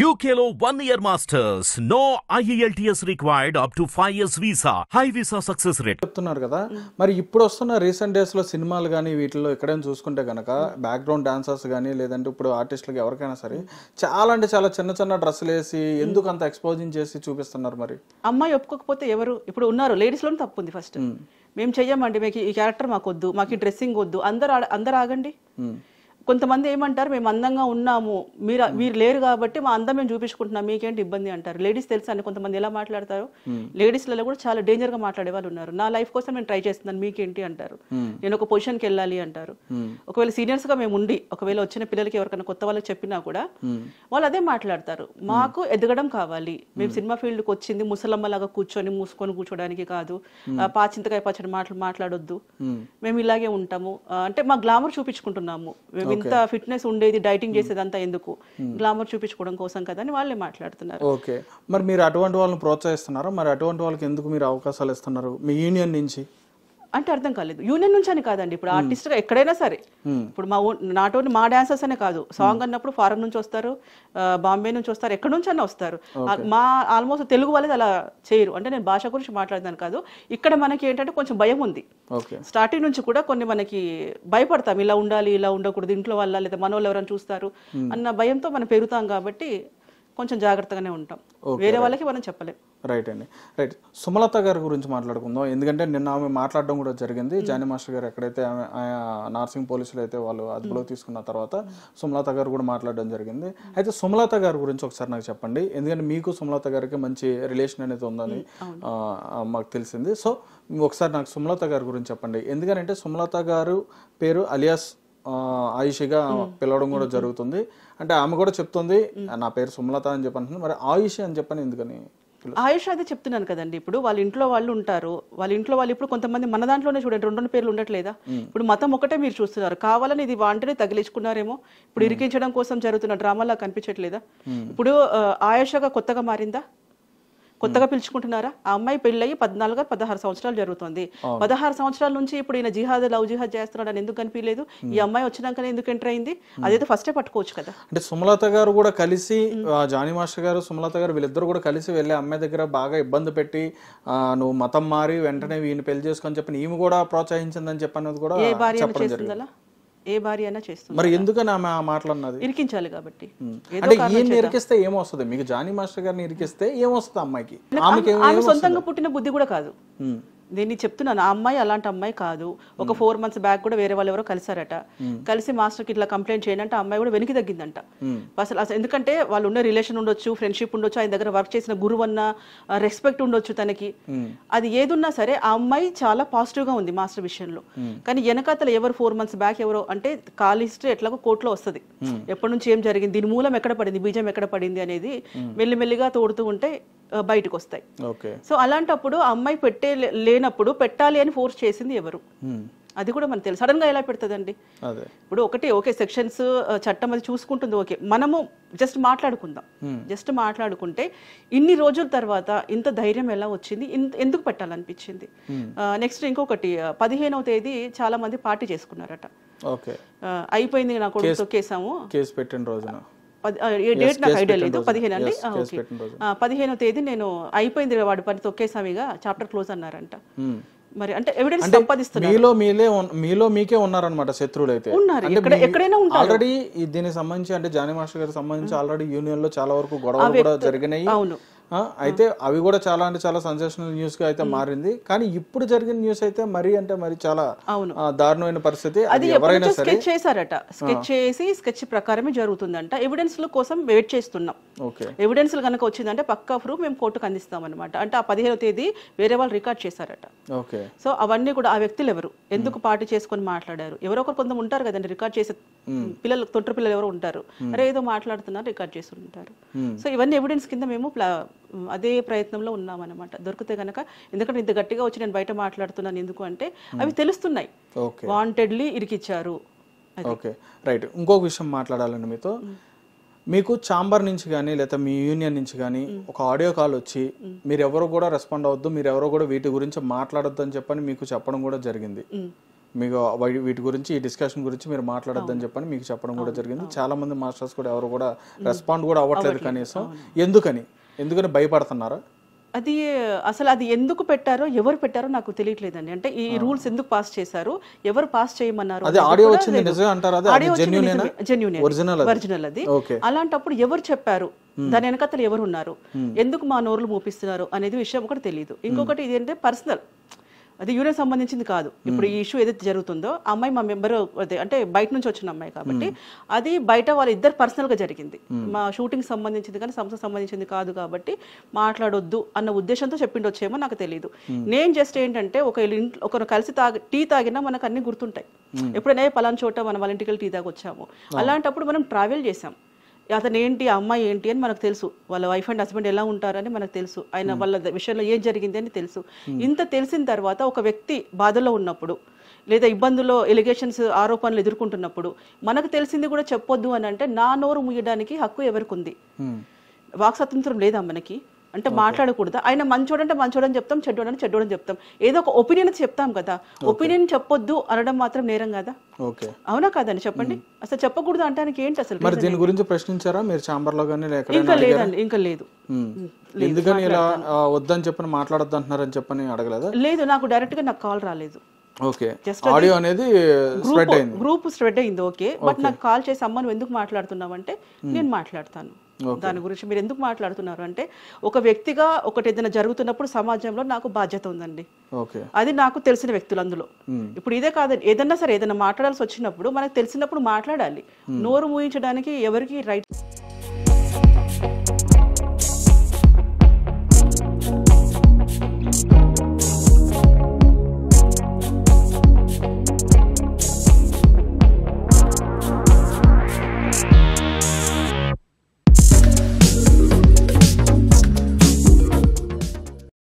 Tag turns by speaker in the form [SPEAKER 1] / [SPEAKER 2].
[SPEAKER 1] యూకేలో one year masters no IELTS required up to five years visa high visa success rate చెప్తున్నారు కదా మరి ఇప్పుడు వస్తున్న రీసెంట్ డేస్ లో సినిమాలు కానీ వీటిలో ఎక్కడైనా చూసుకుంటే కనుక బ్యాక్గ్రౌండ్ డాన్సర్స్ కానీ లేదంటే ఇప్పుడు ఆర్టిస్టులకు ఎవరికైనా సరే చాలా అంటే చాలా చిన్న చిన్న డ్రెస్సులు వేసి ఎందుకు అంత ఎక్స్పోజింగ్ చేసి చూపిస్తున్నారు మరి
[SPEAKER 2] అమ్మాయి ఒప్పుకోకపోతే ఎవరు ఇప్పుడు ఉన్నారు లేడీస్ లోనే తప్పు ఉంది ఫస్ట్ మేము చెయ్యమండి మీకు ఈ క్యారెక్టర్ మాకు వద్దు మాకు ఈ డ్రెస్సింగ్ వద్దు అందరు అందరు ఆగండి కొంతమంది ఏమంటారు మేము అందంగా ఉన్నాము మీరు మీరు లేరు కాబట్టి మా అందం మేము చూపించుకుంటున్నాం మీకేంటి ఇబ్బంది అంటారు లేడీస్ తెలుసా అని కొంతమంది ఎలా మాట్లాడతారు లేడీస్లలో కూడా చాలా డేంజర్గా మాట్లాడే వాళ్ళు ఉన్నారు నా లైఫ్ కోసం నేను ట్రై చేస్తున్నాను మీకేంటి అంటారు నేను ఒక పొజిషన్కి వెళ్ళాలి అంటారు ఒకవేళ సీనియర్స్గా మేము ఉండి ఒకవేళ వచ్చిన పిల్లలకి ఎవరికైనా కొత్త వాళ్ళకి చెప్పినా కూడా వాళ్ళు అదే మాట్లాడతారు మాకు ఎదగడం కావాలి మేము సినిమా ఫీల్డ్కి వచ్చింది ముసలమ్మ లాగా కూర్చొని మూసుకొని కూర్చోడానికి కాదు పాచింతకాయ పచ్చడి మాటలు మాట్లాడొద్దు మేము ఇలాగే ఉంటాము అంటే మా గ్లామర్ చూపించుకుంటున్నాము మేము ఇంత ఫిట్నెస్ ఉండేది డైటింగ్ చేసేదంతా ఎందుకు గ్లామర్ చూపించుకోవడం కోసం కదా అని వాళ్ళే మాట్లాడుతున్నారు
[SPEAKER 1] ఓకే మరి మీరు అటువంటి వాళ్ళని ప్రోత్సహిస్తున్నారు మరి అటువంటి వాళ్ళకి ఎందుకు మీరు అవకాశాలు ఇస్తున్నారు మీ యూనియన్ నుంచి
[SPEAKER 2] అంటే అర్థం కాలేదు యూనియన్ నుంచి అని కాదండి ఇప్పుడు ఆర్టిస్ట్గా ఎక్కడైనా సరే ఇప్పుడు మా నాట్ ఓన్లీ మా డాన్సర్స్ అనే కాదు సాంగ్ అన్నప్పుడు ఫారెన్ నుంచి వస్తారు బాంబే నుంచి వస్తారు ఎక్కడి నుంచి అన్న వస్తారు మా ఆల్మోస్ట్ తెలుగు వాళ్ళది అలా చేయరు అంటే నేను భాష గురించి మాట్లాడదాను కాదు ఇక్కడ మనకి ఏంటంటే కొంచెం భయం ఉంది స్టార్టింగ్ నుంచి కూడా కొన్ని మనకి భయపడతాం ఇలా ఉండాలి ఇలా ఉండకూడదు ఇంట్లో వాళ్ళ లేదా మనోళ్ళు ఎవరైనా చూస్తారు అన్న భయంతో మనం పెరుగుతాం కాబట్టి కొంచెం జాగ్రత్తగానే ఉంటాం వేరే వాళ్ళకి మనం చెప్పలేం
[SPEAKER 1] రైట్ అండి రైట్ సుమలత గారి గురించి మాట్లాడుకుందాం ఎందుకంటే నిన్న ఆమె మాట్లాడడం కూడా జరిగింది hmm. జాని మాస్టర్ గారు ఎక్కడైతే ఆమె నార్సింగ్ పోలీసులు అయితే వాళ్ళు అదుపులో hmm. తీసుకున్న తర్వాత సుమలత గారు కూడా మాట్లాడడం జరిగింది అయితే సుమలత గారి గురించి ఒకసారి నాకు చెప్పండి ఎందుకంటే మీకు సుమలత గారికి మంచి రిలేషన్ అనేది ఉందని hmm, మాకు తెలిసింది సో ఒకసారి నాకు సుమలత గారి గురించి చెప్పండి అంటే సుమలత గారు పేరు అలియాస్ ఆయుషిగా పిలవడం కూడా జరుగుతుంది అంటే ఆమె కూడా చెప్తుంది నా పేరు సుమలత అని చెప్పి మరి ఆయుష అని చెప్పని ఎందుకని
[SPEAKER 2] ఆయుష అదే చెప్తున్నాను కదండి ఇప్పుడు వాళ్ళ ఇంట్లో వాళ్ళు ఉంటారు వాళ్ళ ఇంట్లో వాళ్ళు ఇప్పుడు కొంతమంది మన దాంట్లోనే చూడండి రెండు రెండు పేర్లు ఉండట్లేదా ఇప్పుడు మతం ఒకటే మీరు చూస్తున్నారు కావాలని ఇది వాంటనే తగిలించుకున్నారేమో ఇప్పుడు ఇరికించడం కోసం జరుగుతున్న డ్రామాలా కనిపించట్లేదా ఇప్పుడు ఆయుషగా కొత్తగా మారిందా కొత్తగా పిలుచుకుంటున్నారా ఆ అమ్మాయి అయ్యి పద్నాలుగు పదహారు సంవత్సరాలు జరుగుతుంది పదహారు సంవత్సరాల నుంచి ఇప్పుడు ఈయన జిహాద్ లవ్ జిహాద్ చేస్తున్నాడు అని ఎందుకు కనిపించలేదు ఈ అమ్మాయి వచ్చినాకనే ఎందుకు ఎంటర్ అయింది అదైతే ఫస్టే పట్టుకోవచ్చు కదా
[SPEAKER 1] అంటే సుమలత గారు కూడా కలిసి జానీ మాస్టర్ గారు సుమలత గారు వీళ్ళిద్దరు కూడా కలిసి వెళ్ళి అమ్మాయి దగ్గర బాగా ఇబ్బంది పెట్టి నువ్వు మతం మారి వెంటనే వీని పెళ్లి చేసుకొని చెప్పి ఈమె కూడా ప్రోత్సహించిందని చెప్పి కూడా చెప్పడం జరిగింది
[SPEAKER 2] ఏ భార్య అయినా చేస్తుంది మరి
[SPEAKER 1] ఎందుకని ఆమె ఆ మాటలు అన్నది
[SPEAKER 2] ఇరికించాలి కాబట్టి
[SPEAKER 1] అంటే ఈయన ఇరికిస్తే ఏమొస్తుంది మీకు జానీ మాస్టర్ గారిని ఇరికిస్తే ఏమొస్తుంది అమ్మాయికి ఆమె సొంతంగా
[SPEAKER 2] పుట్టిన బుద్ధి కూడా కాదు నేను చెప్తున్నాను ఆ అమ్మాయి అలాంటి అమ్మాయి కాదు ఒక ఫోర్ మంత్స్ బ్యాక్ కూడా వేరే వాళ్ళు ఎవరో కలిసారట కలిసి మాస్టర్ కి ఇట్లా కంప్లైంట్ చేయండి అంటే అమ్మాయి కూడా వెనక్కి తగ్గిందంట అసలు అసలు ఎందుకంటే వాళ్ళు ఉన్న రిలేషన్ ఉండొచ్చు ఫ్రెండ్షిప్ ఉండొచ్చు ఆయన దగ్గర వర్క్ చేసిన గురువు అన్న రెస్పెక్ట్ ఉండొచ్చు తనకి అది ఏదున్నా సరే ఆ అమ్మాయి చాలా పాజిటివ్ గా ఉంది మాస్టర్ విషయంలో కానీ వెనకాతలు ఎవరు ఫోర్ మంత్స్ బ్యాక్ ఎవరో అంటే కాల్ హిస్టరీ ఎట్లాగో కోర్టులో వస్తుంది ఎప్పటి నుంచి ఏం జరిగింది దీని మూలం ఎక్కడ పడింది బీజం ఎక్కడ పడింది అనేది మెల్లిమెల్లిగా తోడుతూ ఉంటే బయటకు వస్తాయి సో అలాంటప్పుడు అమ్మాయి పెట్టే పోయినప్పుడు పెట్టాలి అని ఫోర్స్ చేసింది ఎవరు అది కూడా మనకు తెలుసు సడన్ గా ఎలా పెడుతుందండి ఇప్పుడు ఒకటి ఓకే సెక్షన్స్ చట్టం అది చూసుకుంటుంది ఓకే మనము జస్ట్ మాట్లాడుకుందాం జస్ట్ మాట్లాడుకుంటే ఇన్ని రోజుల తర్వాత ఇంత ధైర్యం ఎలా వచ్చింది ఎందుకు పెట్టాలనిపించింది నెక్స్ట్ ఇంకొకటి పదిహేనవ తేదీ చాలా మంది పార్టీ చేసుకున్నారట అయిపోయింది నా కొడుకు కేసాము
[SPEAKER 1] కేసు పెట్టిన రోజున
[SPEAKER 2] డేట్ నాకు ఐడియా లేదు పదిహేను అండి ఓకే పదిహేనో తేదీ నేను అయిపోయింది వాడి పని తొక్కేసామిగా చాప్టర్ క్లోజ్ అన్నారంట hmm. మరి అంటే ఎవిడెన్స్ సంపాదిస్తున్నారు మీలో
[SPEAKER 1] మీలే మీలో మీకే ఉన్నారనమాట శత్రువులు అయితే ఉన్నారు ఇక్కడ ఎక్కడైనా ఉంటారు ఆల్రెడీ దీనికి సంబంధించి అంటే జానీ మాస్టర్ గారికి సంబంధించి ఆల్రెడీ hmm. యూనియన్ లో చాలా వరకు గొడవలు కూడా జరిగినాయి అవును అయితే అవి కూడా చాలా అంటే చాలా సెన్సేషనల్ న్యూస్ గా అయితే మారింది కానీ ఇప్పుడు జరిగిన న్యూస్ అయితే మరీ అంటే మరి చాలా దారుణమైన పరిస్థితి అది ఎవరైనా స్కెచ్
[SPEAKER 2] చేశారట స్కెచ్ చేసి స్కెచ్ ప్రకారమే జరుగుతుందంట ఎవిడెన్స్ కోసం వెయిట్ చేస్తున్నాం ఎవిడెన్స్లు కనుక వచ్చిందంటే పక్కా ప్రూఫ్ మేము కోర్టుకు అందిస్తాం అనమాట అంటే ఆ పదిహేనో తేదీ వేరే వాళ్ళు రికార్డ్ చేశారట సో అవన్నీ కూడా ఆ వ్యక్తులు ఎవరు ఎందుకు పాటు చేసుకొని మాట్లాడారు ఎవరో ఒకరు కొంత ఉంటారు కదండి రికార్డ్ చేసే hmm. పిల్లలు తొట్టు పిల్లలు ఎవరు ఉంటారు hmm. అరే ఏదో మాట్లాడుతున్నారు రికార్డ్ చేసి ఉంటారు సో hmm. ఇవన్నీ ఎవిడెన్స్ కింద మేము అదే ప్రయత్నంలో ఉన్నామన్నమాట దొరికితే గనక ఎందుకంటే ఇంత గట్టిగా వచ్చి నేను బయట మాట్లాడుతున్నాను ఎందుకు అంటే అవి తెలుస్తున్నాయి వాంటెడ్లీ ఇరికిచ్చారు
[SPEAKER 1] ఓకే రైట్ ఇంకొక విషయం మాట్లాడాలండి మీతో మీకు ఛాంబర్ నుంచి కానీ లేదా మీ యూనియన్ నుంచి కానీ ఒక ఆడియో కాల్ వచ్చి మీరు ఎవరు కూడా రెస్పాండ్ అవ్వద్దు మీరు ఎవరు కూడా వీటి గురించి మాట్లాడద్దు అని చెప్పని మీకు చెప్పడం కూడా జరిగింది మీకు వీటి గురించి ఈ డిస్కషన్ గురించి మీరు మాట్లాడొద్దని చెప్పని మీకు చెప్పడం కూడా జరిగింది చాలా మంది మాస్టర్స్ కూడా ఎవరు కూడా రెస్పాండ్ కూడా అవ్వట్లేదు కనీసం ఎందుకని ఎందుకని భయపడుతున్నారా
[SPEAKER 2] అది అసలు అది ఎందుకు పెట్టారో ఎవరు పెట్టారో నాకు తెలియట్లేదండి అంటే ఈ రూల్స్ ఎందుకు పాస్ చేశారు ఎవరు పాస్ చేయమన్నారు ఒరిజినల్ అది అలాంటప్పుడు ఎవరు చెప్పారు hmm. దాని వెనకతలు ఎవరు ఉన్నారు hmm. ఎందుకు మా నోరులు మూపిస్తున్నారు అనేది విషయం ఒకటి తెలియదు hmm. ఇంకొకటి ఇదేంటే పర్సనల్ అది యూరియన్ సంబంధించింది కాదు ఇప్పుడు ఈ hmm. ఇష్యూ ఏదైతే జరుగుతుందో అమ్మాయి మా మెంబర్ అంటే బయట నుంచి వచ్చిన అమ్మాయి కాబట్టి hmm. అది బయట వాళ్ళ ఇద్దరు పర్సనల్ గా జరిగింది hmm. మా షూటింగ్ సంబంధించింది కానీ సంస్థ సంబంధించింది కాదు కాబట్టి మాట్లాడొద్దు అన్న ఉద్దేశంతో చెప్పిండొచ్చేమో నాకు తెలియదు నేను జస్ట్ ఏంటంటే ఒక ఇంట్లో ఒకరు కలిసి తాగి టీ తాగినా మనకు అన్ని గుర్తుంటాయి ఎప్పుడైనా పలాన్ చోట మనం వాళ్ళ ఇంటికి టీ తాగొచ్చాము అలాంటప్పుడు మనం ట్రావెల్ చేసాం అతను ఏంటి ఆ అమ్మాయి ఏంటి అని మనకు తెలుసు వాళ్ళ వైఫ్ అండ్ హస్బెండ్ ఎలా ఉంటారని మనకు తెలుసు ఆయన వాళ్ళ విషయంలో ఏం జరిగింది అని తెలుసు ఇంత తెలిసిన తర్వాత ఒక వ్యక్తి బాధలో ఉన్నప్పుడు లేదా ఇబ్బందుల్లో ఎలిగేషన్స్ ఆరోపణలు ఎదుర్కొంటున్నప్పుడు మనకు తెలిసింది కూడా చెప్పొద్దు అని అంటే నా నోరు ముయ్యడానికి హక్కు ఎవరికి ఉంది వాక్ స్వాతంత్రం లేదా మనకి అంటే మాట్లాడకూడదు ఆయన మంచోడు అంటే మంచోడు చెప్తాం చెడ్డు అంటే చెడ్డు అని చెప్తాం ఏదో ఒక ఒపీనియన్ చెప్తాం కదా ఒపీనియన్ చెప్పొద్దు అనడం మాత్రం నేరం కదా అవునా కాదండి చెప్పండి అసలు చెప్పకూడదు అంటానికి ఏంటి అసలు మరి దీని
[SPEAKER 1] గురించి ప్రశ్నించారా మీరు ఛాంబర్ లో కానీ ఇంకా లేదండి
[SPEAKER 2] ఇంకా లేదు ఎందుకని ఇలా
[SPEAKER 1] వద్దని చెప్పని మాట్లాడద్దు అంటున్నారని చెప్పని అడగలేదు
[SPEAKER 2] లేదు నాకు డైరెక్ట్ గా నాకు కాల్ రాలేదు ఆడియో అనేది గ్రూప్ స్ప్రెడ్ అయింది ఓకే బట్ నాకు కాల్ చేసి అమ్మను ఎందుకు మాట్లాడుతున్నావు అంటే నేను మాట్లాడతాను దాని గురించి మీరు ఎందుకు మాట్లాడుతున్నారు అంటే ఒక వ్యక్తిగా ఒకటి ఏదైనా జరుగుతున్నప్పుడు సమాజంలో నాకు బాధ్యత ఉందండి అది నాకు తెలిసిన వ్యక్తులు అందులో ఇప్పుడు ఇదే కాదు ఏదన్నా సరే ఏదైనా మాట్లాడాల్సి వచ్చినప్పుడు మనకు తెలిసినప్పుడు మాట్లాడాలి నోరు మూయించడానికి ఎవరికి రైట్ thank you